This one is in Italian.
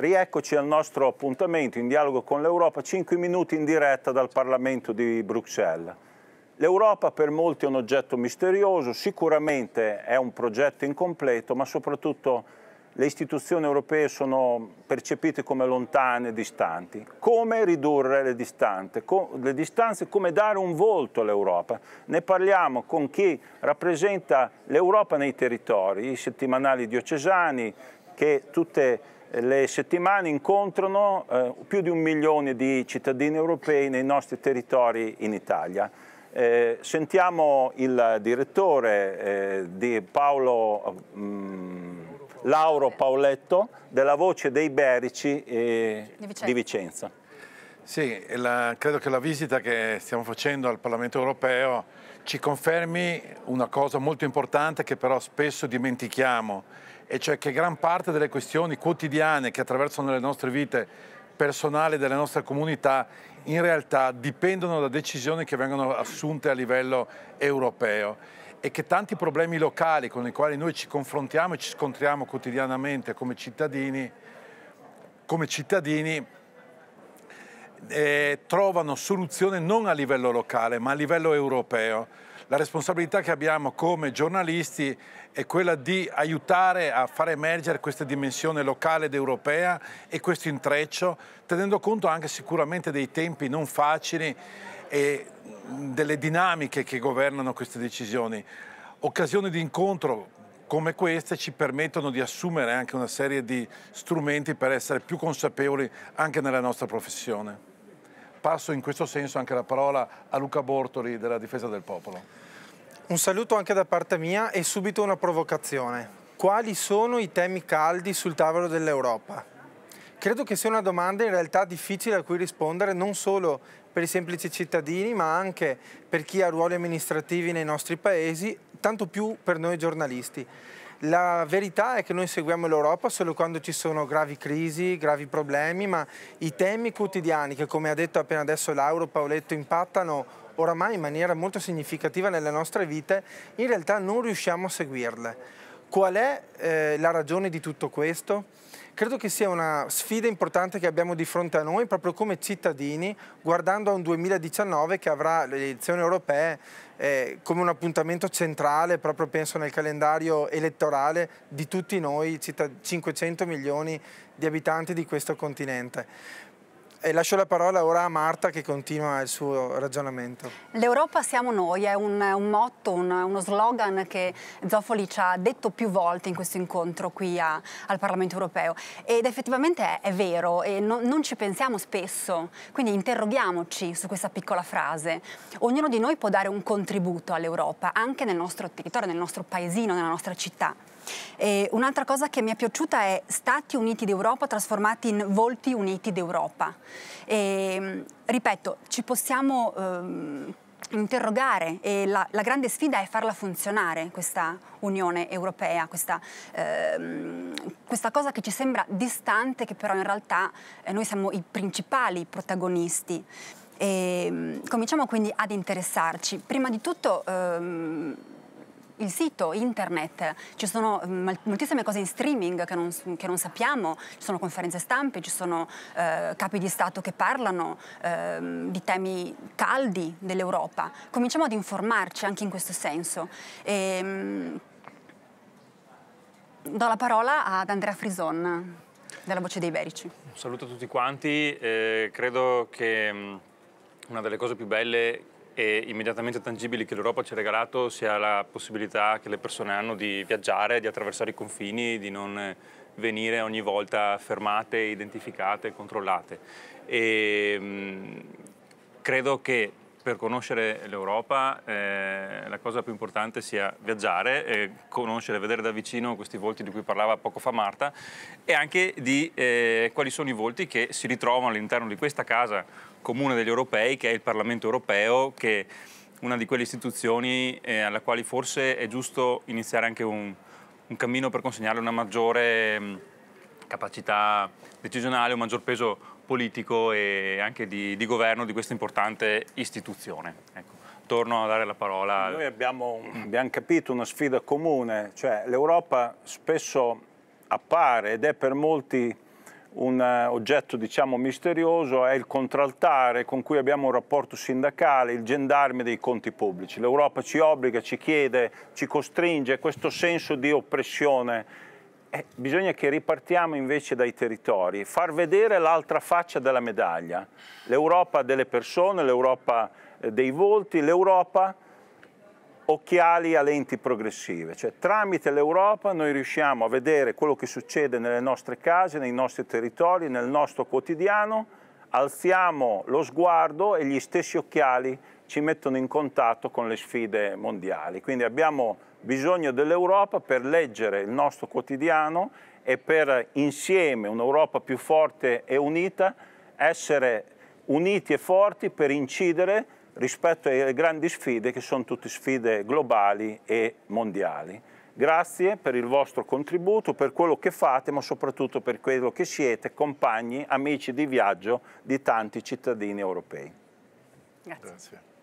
Rieccoci al nostro appuntamento in dialogo con l'Europa, 5 minuti in diretta dal Parlamento di Bruxelles. L'Europa per molti è un oggetto misterioso, sicuramente è un progetto incompleto, ma soprattutto le istituzioni europee sono percepite come lontane, distanti. Come ridurre le, distanze? le distanze? Come dare un volto all'Europa? Ne parliamo con chi rappresenta l'Europa nei territori, i settimanali diocesani che tutte eh, le settimane incontrano eh, più di un milione di cittadini europei nei nostri territori in Italia. Eh, sentiamo il direttore eh, di Paolo mh, mm, Lauro Paoletto della Voce dei Berici eh, di Vicenza. Di Vicenza. Sì, la, credo che la visita che stiamo facendo al Parlamento europeo ci confermi una cosa molto importante che però spesso dimentichiamo e cioè che gran parte delle questioni quotidiane che attraversano le nostre vite personali delle nostre comunità in realtà dipendono da decisioni che vengono assunte a livello europeo e che tanti problemi locali con i quali noi ci confrontiamo e ci scontriamo quotidianamente come cittadini, come cittadini eh, trovano soluzione non a livello locale ma a livello europeo. La responsabilità che abbiamo come giornalisti è quella di aiutare a far emergere questa dimensione locale ed europea e questo intreccio, tenendo conto anche sicuramente dei tempi non facili e delle dinamiche che governano queste decisioni. Occasione di incontro come queste ci permettono di assumere anche una serie di strumenti per essere più consapevoli anche nella nostra professione. Passo in questo senso anche la parola a Luca Bortoli della Difesa del Popolo. Un saluto anche da parte mia e subito una provocazione. Quali sono i temi caldi sul tavolo dell'Europa? Credo che sia una domanda in realtà difficile a cui rispondere non solo per i semplici cittadini ma anche per chi ha ruoli amministrativi nei nostri paesi tanto più per noi giornalisti. La verità è che noi seguiamo l'Europa solo quando ci sono gravi crisi, gravi problemi, ma i temi quotidiani che, come ha detto appena adesso Lauro Paoletto, impattano oramai in maniera molto significativa nelle nostre vite, in realtà non riusciamo a seguirle. Qual è eh, la ragione di tutto questo? Credo che sia una sfida importante che abbiamo di fronte a noi proprio come cittadini guardando a un 2019 che avrà le elezioni europee eh, come un appuntamento centrale proprio penso nel calendario elettorale di tutti noi 500 milioni di abitanti di questo continente. E lascio la parola ora a Marta che continua il suo ragionamento. L'Europa siamo noi è un, un motto, un, uno slogan che Zoffoli ci ha detto più volte in questo incontro qui a, al Parlamento europeo ed effettivamente è, è vero e no, non ci pensiamo spesso, quindi interroghiamoci su questa piccola frase. Ognuno di noi può dare un contributo all'Europa anche nel nostro territorio, nel nostro paesino, nella nostra città un'altra cosa che mi è piaciuta è Stati Uniti d'Europa trasformati in Volti Uniti d'Europa. Mm, ripeto, ci possiamo... Ehm, interrogare e la, la, grande sfida è farla funzionare questa Unione Europea, questa, ehm, questa cosa che ci sembra distante che però in realtà eh, noi siamo i principali protagonisti. E, mm, cominciamo quindi ad interessarci. Prima di tutto ehm, il sito internet, ci sono mm, moltissime cose in streaming che non, che non sappiamo, ci sono conferenze stampe, ci sono eh, capi di Stato che parlano eh, di temi caldi dell'Europa. Cominciamo ad informarci anche in questo senso. E, ehm, do la parola ad Andrea Frison della Voce dei Berici. Un saluto a tutti quanti, eh, credo che mm, una delle cose più belle e immediatamente tangibili che l'Europa ci ha regalato sia la possibilità che le persone hanno di viaggiare, di attraversare i confini, di non venire ogni volta fermate, identificate, controllate. E, mh, credo che per conoscere l'Europa eh, la cosa più importante sia viaggiare, eh, conoscere, vedere da vicino questi volti di cui parlava poco fa Marta e anche di eh, quali sono i volti che si ritrovano all'interno di questa casa comune degli europei che è il Parlamento europeo che è una di quelle istituzioni eh, alla quale forse è giusto iniziare anche un, un cammino per consegnare una maggiore mh, mm, capacità decisionale, un maggior peso politico e anche di, di governo di questa importante istituzione. Ecco, torno a dare la parola. Noi abbiamo, abbiamo capito una sfida comune, cioè l'Europa spesso appare ed è per molti un eh, oggetto diciamo misterioso è il contraltare con cui abbiamo un rapporto sindacale, il gendarme dei conti pubblici. L'Europa ci obbliga, ci chiede, ci costringe, questo senso di oppressione. Eh, bisogna che ripartiamo invece dai territori, far vedere l'altra faccia della medaglia, l'Europa delle persone, l'Europa eh, dei volti, l'Europa occhiali a lenti progressive, cioè tramite l'Europa noi riusciamo a vedere quello che succede nelle nostre case, nei nostri territori, nel nostro quotidiano, alziamo lo sguardo e gli stessi occhiali ci mettono in contatto con le sfide mondiali. Quindi abbiamo bisogno dell'Europa per leggere il nostro quotidiano e per insieme un'Europa più forte e unita essere uniti e forti per incidere rispetto alle grandi sfide che sono tutte sfide globali e mondiali. Grazie per il vostro contributo, per quello che fate, ma soprattutto per quello che siete, compagni, amici di viaggio di tanti cittadini europei. Grazie. Grazie.